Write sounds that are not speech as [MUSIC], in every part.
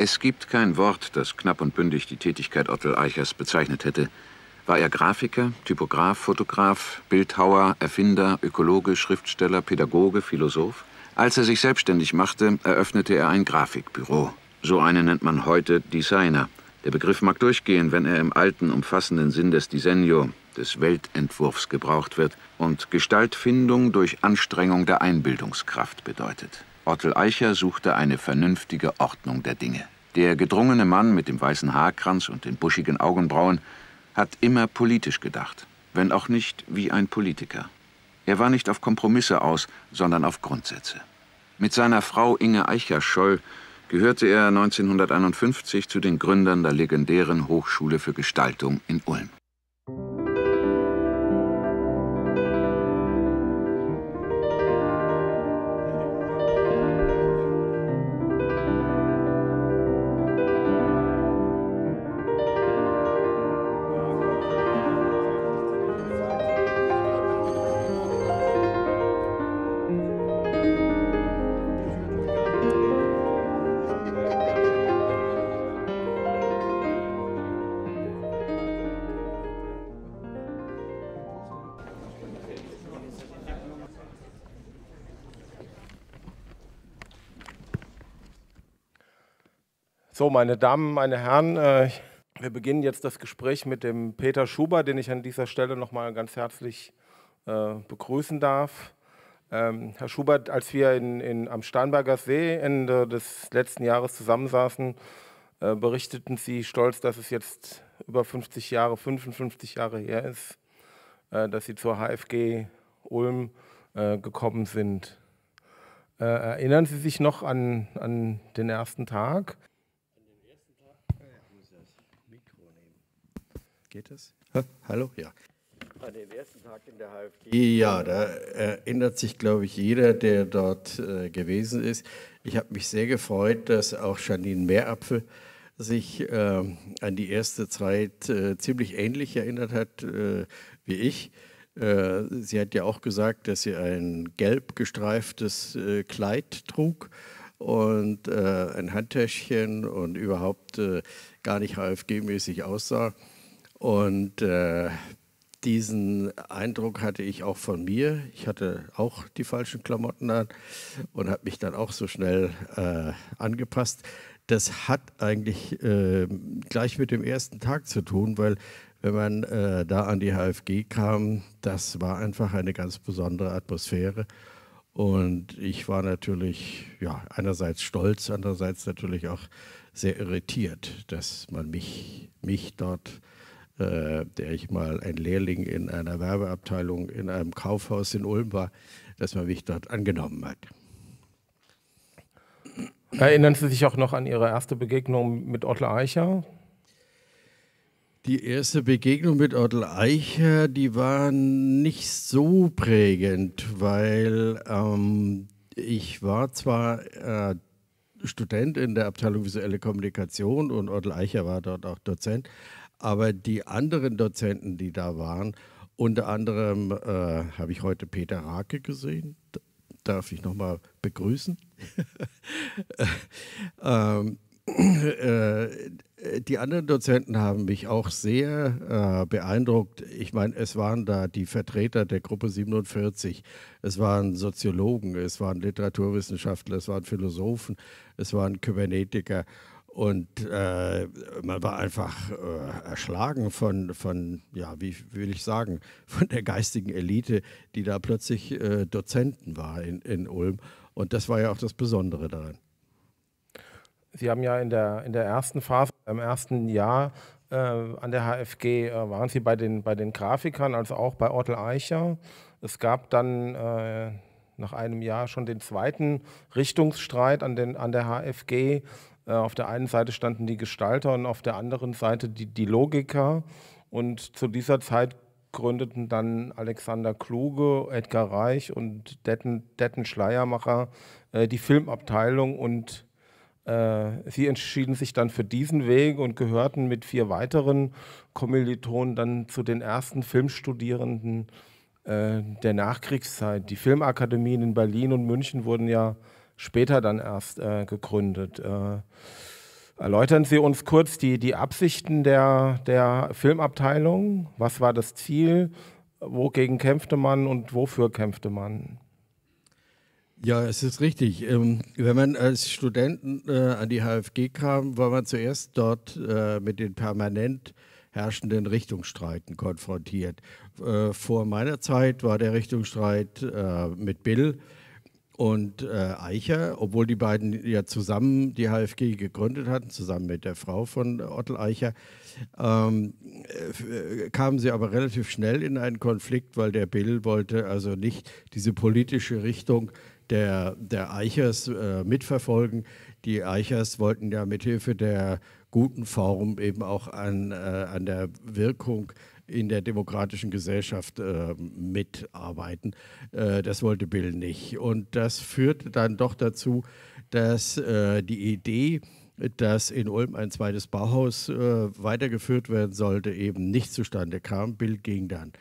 Es gibt kein Wort, das knapp und bündig die Tätigkeit Otto Eichers bezeichnet hätte. War er Grafiker, Typograf, Fotograf, Bildhauer, Erfinder, Ökologe, Schriftsteller, Pädagoge, Philosoph? Als er sich selbstständig machte, eröffnete er ein Grafikbüro. So einen nennt man heute Designer. Der Begriff mag durchgehen, wenn er im alten, umfassenden Sinn des Disegno, des Weltentwurfs gebraucht wird und Gestaltfindung durch Anstrengung der Einbildungskraft bedeutet. Ortel Eicher suchte eine vernünftige Ordnung der Dinge. Der gedrungene Mann mit dem weißen Haarkranz und den buschigen Augenbrauen hat immer politisch gedacht, wenn auch nicht wie ein Politiker. Er war nicht auf Kompromisse aus, sondern auf Grundsätze. Mit seiner Frau Inge Eicher-Scholl gehörte er 1951 zu den Gründern der legendären Hochschule für Gestaltung in Ulm. So, meine Damen, meine Herren, äh, wir beginnen jetzt das Gespräch mit dem Peter Schuber, den ich an dieser Stelle nochmal ganz herzlich äh, begrüßen darf. Ähm, Herr Schubert, als wir in, in, am Starnberger See Ende des letzten Jahres zusammensaßen, äh, berichteten Sie stolz, dass es jetzt über 50 Jahre, 55 Jahre her ist, äh, dass Sie zur HFG Ulm äh, gekommen sind. Äh, erinnern Sie sich noch an, an den ersten Tag? Geht das? Ha, hallo? Ja. An dem ersten Tag in der HFD. Ja, da erinnert sich, glaube ich, jeder, der dort äh, gewesen ist. Ich habe mich sehr gefreut, dass auch Janine Meerapfel sich äh, an die erste Zeit äh, ziemlich ähnlich erinnert hat äh, wie ich. Äh, sie hat ja auch gesagt, dass sie ein gelb gestreiftes äh, Kleid trug und ein Handtäschchen und überhaupt gar nicht HFG-mäßig aussah. Und äh, diesen Eindruck hatte ich auch von mir. Ich hatte auch die falschen Klamotten an und habe mich dann auch so schnell äh, angepasst. Das hat eigentlich äh, gleich mit dem ersten Tag zu tun, weil wenn man äh, da an die HFG kam, das war einfach eine ganz besondere Atmosphäre. Und ich war natürlich ja, einerseits stolz, andererseits natürlich auch sehr irritiert, dass man mich, mich dort äh, äh, der ich mal ein Lehrling in einer Werbeabteilung in einem Kaufhaus in Ulm war, dass man mich dort angenommen hat. Erinnern Sie sich auch noch an Ihre erste Begegnung mit Otto Eicher? Die erste Begegnung mit Otto Eicher, die war nicht so prägend, weil ähm, ich war zwar äh, Student in der Abteilung visuelle Kommunikation und Otto Eicher war dort auch Dozent, aber die anderen Dozenten, die da waren, unter anderem äh, habe ich heute Peter Rake gesehen, darf ich nochmal begrüßen. [LAUGHS] ähm, äh, die anderen Dozenten haben mich auch sehr äh, beeindruckt. Ich meine, es waren da die Vertreter der Gruppe 47, es waren Soziologen, es waren Literaturwissenschaftler, es waren Philosophen, es waren Kybernetiker. Und äh, man war einfach äh, erschlagen von, von, ja, wie will ich sagen, [LAUGHS] von der geistigen Elite, die da plötzlich äh, Dozenten war in, in Ulm. Und das war ja auch das Besondere daran. Sie haben ja in der, in der ersten Phase, im ersten Jahr äh, an der HFG, äh, waren Sie bei den, bei den Grafikern, also auch bei Ortel Eicher. Es gab dann äh, nach einem Jahr schon den zweiten Richtungsstreit an, den, an der HFG äh, auf der einen Seite standen die Gestalter und auf der anderen Seite die, die Logiker. Und zu dieser Zeit gründeten dann Alexander Kluge, Edgar Reich und Detten, Detten Schleiermacher äh, die Filmabteilung und äh, sie entschieden sich dann für diesen Weg und gehörten mit vier weiteren Kommilitonen dann zu den ersten Filmstudierenden äh, der Nachkriegszeit. Die Filmakademien in Berlin und München wurden ja äh, später dann erst äh, gegründet. Äh, erläutern Sie uns kurz die, die Absichten der, der Filmabteilung. Was war das Ziel? Wogegen kämpfte man und wofür kämpfte man? Ja, es ist richtig. Ähm, wenn man als Student äh, an die HFG kam, war man zuerst dort äh, mit den permanent herrschenden Richtungsstreiten konfrontiert. Äh, vor meiner Zeit war der Richtungsstreit mit Bill und äh, Eicher, obwohl die beiden ja zusammen die HFG gegründet hatten, zusammen mit der Frau von Ottel Eicher, ähm, äh, kamen sie aber relativ schnell in einen Konflikt, weil der Bill wollte also nicht diese politische Richtung der, der Eichers äh, mitverfolgen. Die Eichers wollten ja mithilfe der guten Form eben auch an, äh, an der Wirkung in der demokratischen Gesellschaft äh, mitarbeiten. Äh, das wollte Bill nicht. Und das führte dann doch dazu, dass äh, die Idee, dass in Ulm ein zweites Bauhaus äh, weitergeführt werden sollte, eben nicht zustande kam. Bill ging dann.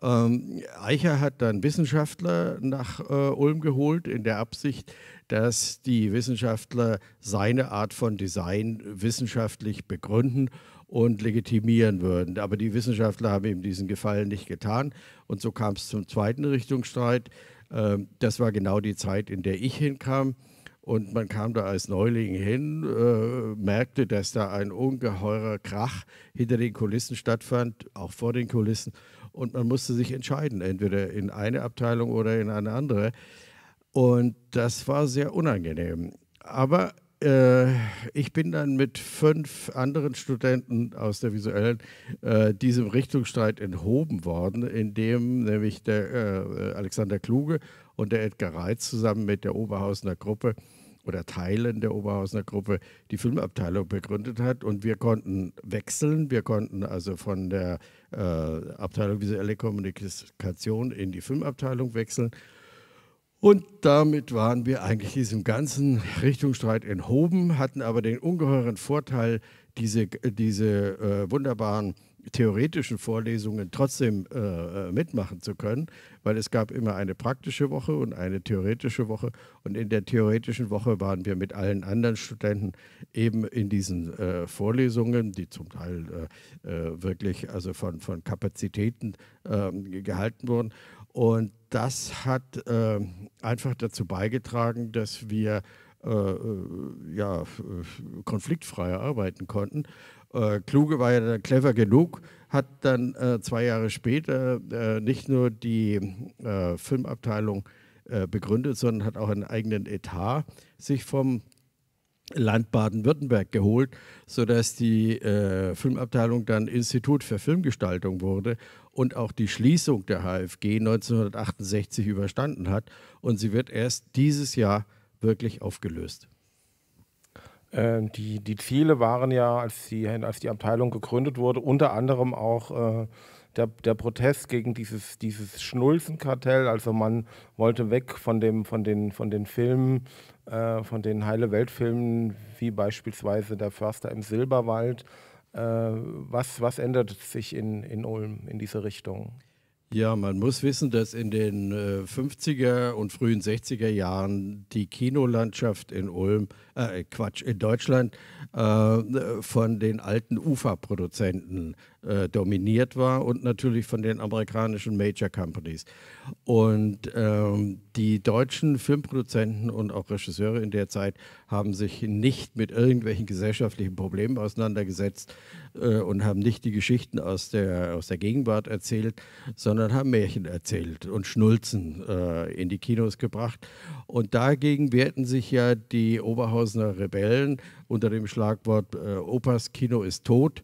Ähm, Eicher hat dann Wissenschaftler nach äh, Ulm geholt in der Absicht, dass die Wissenschaftler seine Art von Design wissenschaftlich begründen und legitimieren würden. Aber die Wissenschaftler haben ihm diesen Gefallen nicht getan. Und so kam es zum zweiten Richtungsstreit. Ähm, das war genau die Zeit, in der ich hinkam. Und man kam da als Neuling hin, äh, merkte, dass da ein ungeheurer Krach hinter den Kulissen stattfand, auch vor den Kulissen. Und man musste sich entscheiden, entweder in eine Abteilung oder in eine andere. Und das war sehr unangenehm. Aber äh, ich bin dann mit fünf anderen Studenten aus der visuellen äh, diesem Richtungsstreit enthoben worden, in dem nämlich der äh, Alexander Kluge und der Edgar Reitz zusammen mit der Oberhausener Gruppe oder Teilen der Oberhausener Gruppe die Filmabteilung begründet hat. Und wir konnten wechseln. Wir konnten also von der äh, Abteilung visuelle Kommunikation in die Filmabteilung wechseln. Und damit waren wir eigentlich diesem ganzen Richtungsstreit enthoben, hatten aber den ungeheuren Vorteil, diese, diese äh, wunderbaren theoretischen Vorlesungen trotzdem äh, äh, mitmachen zu können, weil es gab immer eine praktische Woche und eine theoretische Woche. Und in der theoretischen Woche waren wir mit allen anderen Studenten eben in diesen äh, Vorlesungen, die zum Teil äh, äh wirklich also von, von Kapazitäten ähm, gehalten wurden. Und das hat äh, einfach dazu beigetragen, dass wir äh, äh ja, konfliktfreier arbeiten konnten. Äh, Kluge war ja clever genug, hat dann äh, zwei Jahre später äh, nicht nur die Filmabteilung begründet, sondern hat auch einen eigenen Etat sich vom Land Baden-Württemberg geholt, sodass die äh, Filmabteilung dann Institut für Filmgestaltung wurde und auch die Schließung der HFG 1968 überstanden hat. Und sie wird erst dieses Jahr wirklich aufgelöst. Äh, die, die Ziele waren ja, als die, als die Abteilung gegründet wurde, unter anderem auch äh, der, der, Protest gegen dieses, dieses Schnulzenkartell. Also man wollte weg von, dem, von, den, von den Filmen äh, von den Heile Weltfilmen, wie beispielsweise Der Förster im Silberwald. Äh, was, was ändert sich in, in Ulm in diese Richtung? Ja, man muss wissen, dass in den 50er äh, und frühen 60er Jahren die Kinolandschaft in Ulm, äh, Quatsch, in Deutschland äh, von den alten Ufa-Produzenten Uferproduzenten äh, dominiert war und natürlich von den amerikanischen Major Companies. Und ähm, die deutschen Filmproduzenten und auch Regisseure in der Zeit haben sich nicht mit irgendwelchen gesellschaftlichen Problemen auseinandergesetzt äh, und haben nicht die Geschichten aus der, aus der Gegenwart erzählt, sondern haben Märchen erzählt und Schnulzen äh, in die Kinos gebracht. Und dagegen wehrten sich ja die Oberhausener Rebellen unter dem Schlagwort äh, Opas Kino ist tot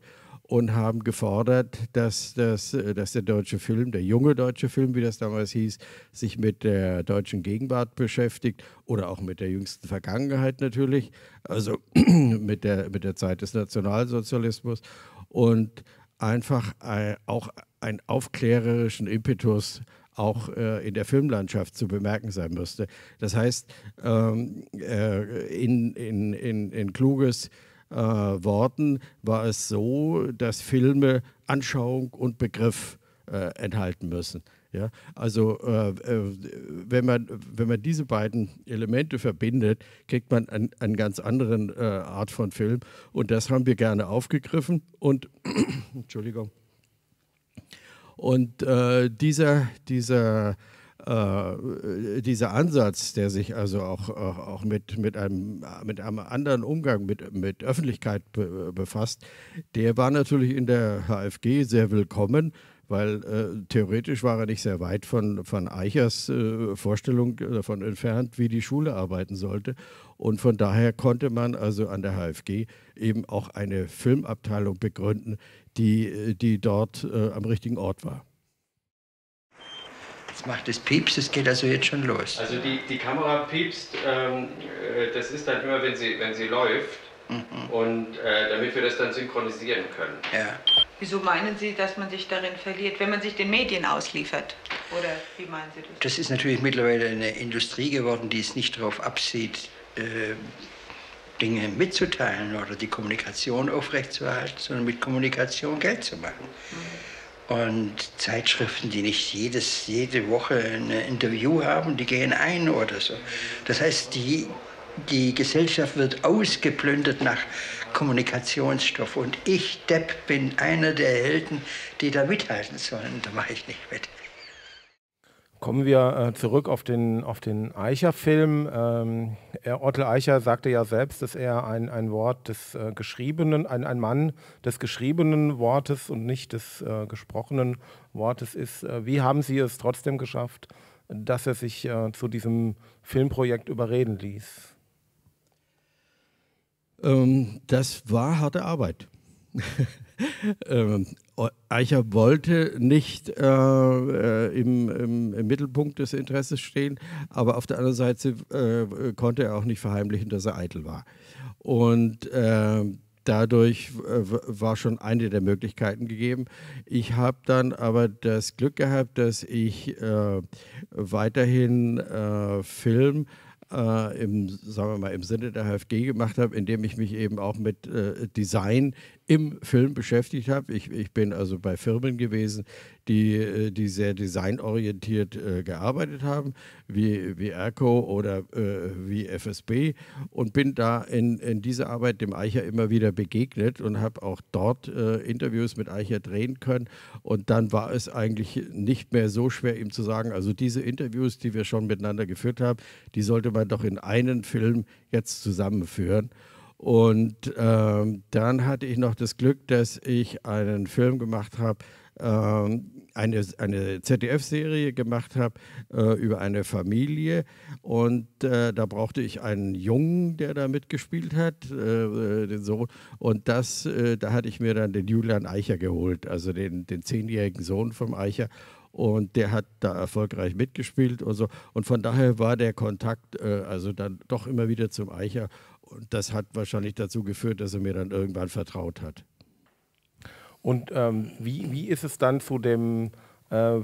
und haben gefordert, dass, das, äh, dass der deutsche Film, der junge deutsche Film, wie das damals hieß, sich mit der deutschen Gegenwart beschäftigt oder auch mit der jüngsten Vergangenheit natürlich, also [CLEARS THROAT] mit der, mit der Zeit des Nationalsozialismus und einfach äh, auch einen aufklärerischen Impetus auch äh, in der Filmlandschaft zu bemerken sein müsste. Das heißt, ähm, äh, in, in, in, in kluges äh, Worten war es so, dass Filme Anschauung und Begriff äh, enthalten müssen. Ja, also äh, äh, wenn, man, wenn man diese beiden Elemente verbindet, kriegt man einen, einen ganz anderen äh, Art von Film. Und das haben wir gerne aufgegriffen. Und [CLEARS THROAT] Entschuldigung. Und äh, dieser, dieser äh, dieser Ansatz, der sich also auch, auch, auch mit, mit, einem, mit einem anderen Umgang mit, mit Öffentlichkeit be, befasst, der war natürlich in der HFG sehr willkommen, weil äh, theoretisch war er nicht sehr weit von, von Eichers äh, Vorstellung äh, davon entfernt, wie die Schule arbeiten sollte. Und von daher konnte man also an der HFG eben auch eine Filmabteilung begründen, die, äh, die dort am richtigen Ort war macht das Pieps, das geht also jetzt schon los. Also die, die Kamera piepst, ähm, äh, das ist dann immer, wenn sie, wenn sie läuft. Mhm. Und äh, damit wir das dann synchronisieren können. Ja. Wieso meinen Sie, dass man sich darin verliert, wenn man sich den Medien ausliefert? Oder wie meinen Sie das? Das ist natürlich mittlerweile eine Industrie geworden, die es nicht darauf absieht, äh, Dinge mitzuteilen oder die Kommunikation aufrechtzuerhalten, sondern mit Kommunikation Geld zu machen. Mhm. Und Zeitschriften, die nicht jedes, jede Woche ein Interview haben, die gehen ein oder so. Das heißt, die, die Gesellschaft wird ausgeplündert nach Kommunikationsstoff. Und ich, Depp, bin einer der Helden, die da mithalten sollen. Da mache ich nicht mit. Kommen wir äh, zurück auf den, auf den Eicher-Film. Ähm, Otto Eicher sagte ja selbst, dass er ein, ein Wort des äh, geschriebenen, ein, ein Mann des geschriebenen Wortes und nicht des äh, gesprochenen Wortes ist. Äh, wie haben Sie es trotzdem geschafft, dass er sich äh, zu diesem Filmprojekt überreden ließ? Ähm, das war harte Arbeit. [LAUGHS] ähm, Eicher wollte nicht äh, äh, im, im, im, Mittelpunkt des Interesses stehen, aber auf der anderen Seite äh, konnte er auch nicht verheimlichen, dass er eitel war. Und äh, dadurch war schon eine der Möglichkeiten gegeben. Ich habe dann aber das Glück gehabt, dass ich äh, weiterhin äh, Film im, sagen wir mal, im Sinne der HFG gemacht habe, indem ich mich eben auch mit äh, Design im Film beschäftigt habe. Ich, ich bin also bei Firmen gewesen, die, äh, die sehr designorientiert äh, gearbeitet haben, wie, wie ERCO oder äh, wie FSB und bin da in, in dieser Arbeit dem Eicher immer wieder begegnet und habe auch dort äh, Interviews mit Eicher drehen können und dann war es eigentlich nicht mehr so schwer, ihm zu sagen, also diese Interviews, die wir schon miteinander geführt haben, die sollte man doch in einen Film jetzt zusammenführen. Und ähm, dann hatte ich noch das Glück, dass ich einen Film gemacht habe, ähm, eine, eine ZDF-Serie gemacht habe äh, über eine Familie. Und äh, da brauchte ich einen Jungen, der da mitgespielt hat, äh, den Sohn. Und das, äh, da hatte ich mir dann den Julian Eicher geholt, also den, den zehnjährigen Sohn vom Eicher und der hat da erfolgreich mitgespielt und so. Und von daher war der Kontakt äh, also dann doch immer wieder zum Eicher und das hat wahrscheinlich dazu geführt, dass er mir dann irgendwann vertraut hat. Und ähm, wie, wie ist es dann zu dem äh,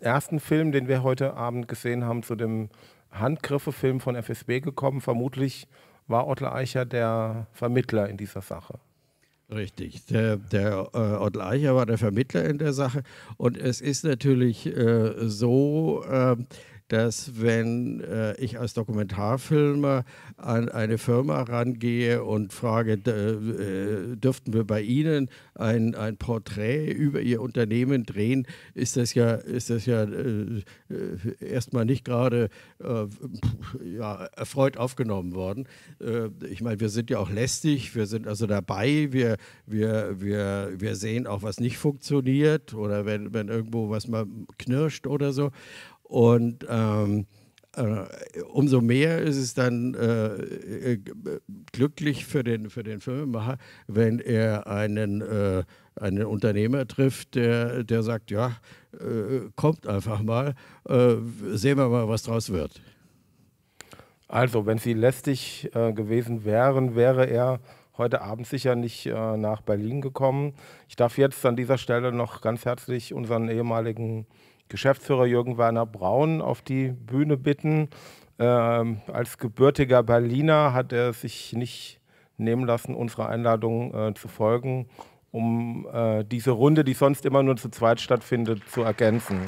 ersten Film, den wir heute Abend gesehen haben, zu dem Handgriffe-Film von FSB gekommen? Vermutlich war Otto Eicher der Vermittler in dieser Sache. Richtig, der, der äh, Ottl Eicher war der Vermittler in der Sache. Und es ist natürlich äh, so, ähm, dass wenn äh, ich als Dokumentarfilmer an eine Firma rangehe und frage, äh, äh, dürften wir bei Ihnen ein, ein Porträt über Ihr Unternehmen drehen, ist das ja, ist das ja äh, erstmal nicht gerade ja, erfreut aufgenommen worden. ich meine, wir sind ja auch lästig, wir sind also dabei, wir, wir, wir, wir sehen auch, was nicht funktioniert oder wenn, wenn irgendwo was mal knirscht oder so. Und ähm, äh, umso mehr ist es dann äh, äh glücklich für den, für den Filmemacher, wenn er einen, äh, einen Unternehmer trifft, der, der sagt, ja, äh, kommt einfach mal, äh, sehen wir mal, was draus wird. Also, wenn Sie lästig gewesen wären, wäre er heute Abend sicher nicht äh, nach Berlin gekommen. Ich darf jetzt an dieser Stelle noch ganz herzlich unseren ehemaligen Geschäftsführer Jürgen Werner Braun auf die Bühne bitten. Ähm, als gebürtiger Berliner hat er sich nicht nehmen lassen, unserer Einladung äh, zu folgen, um äh, diese Runde, die sonst immer nur zu zweit stattfindet, zu ergänzen.